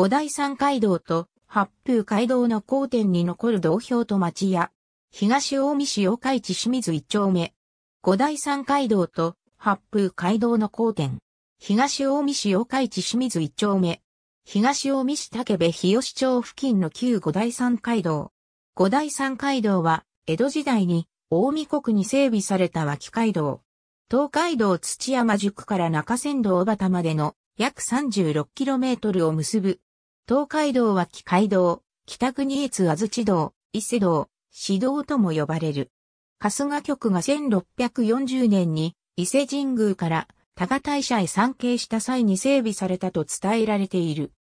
五大山街道と八風街道の交点に残る道標と町や、東大見市岡市清水一丁目。五大山街道と八風街道の交点。東大見市岡市清水一丁目。東大見市竹部日吉町付近の旧五大山街道。五大山街道は、江戸時代に、大見国に整備された脇街道。東海道土山宿から中山道小畑までの約 36km を結ぶ東海道は機海道、北国越安土道、伊勢道、市道とも呼ばれる。春日局が1640年に伊勢神宮から多賀大社へ参詣した際に整備されたと伝えられている。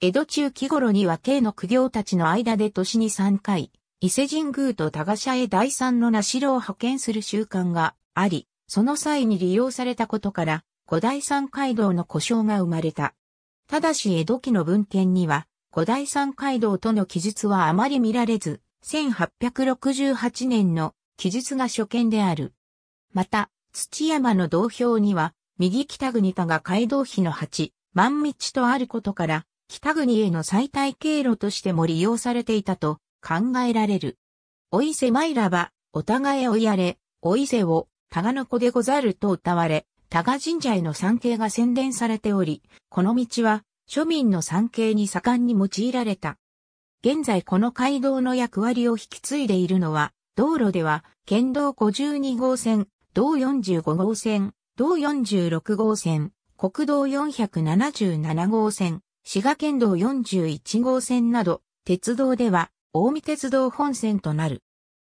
江戸中期頃には京の苦行たちの間で年に3回、伊勢神宮と多賀社へ第三の名城を派遣する習慣があり、その際に利用されたことから、五代三街道の故障が生まれた。ただし江戸期の文献には、五代三街道との記述はあまり見られず、1868年の記述が初見である。また、土山の道標には、右北国田が街道碑の八、万道とあることから、北国への最大経路としても利用されていたと考えられる。お伊勢参らば、お互い追いやれ、お伊勢を、たがの子でござると歌われ、多賀神社への参詣が宣伝されており、この道は庶民の参詣に盛んに用いられた。現在この街道の役割を引き継いでいるのは、道路では、県道52号線、道45号線、道46号線、国道477号線、滋賀県道41号線など、鉄道では、大見鉄道本線となる。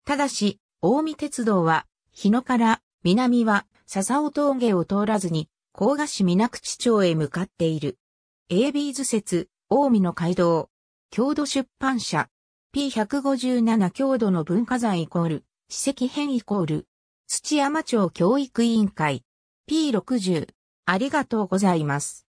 ただし、大見鉄道は、日野から、南は、笹尾峠を通らずに、甲賀市水口町へ向かっている。A b 図説、大海の街道。郷土出版社。P157 郷土の文化財イコール、史跡編イコール。土山町教育委員会。P60。ありがとうございます。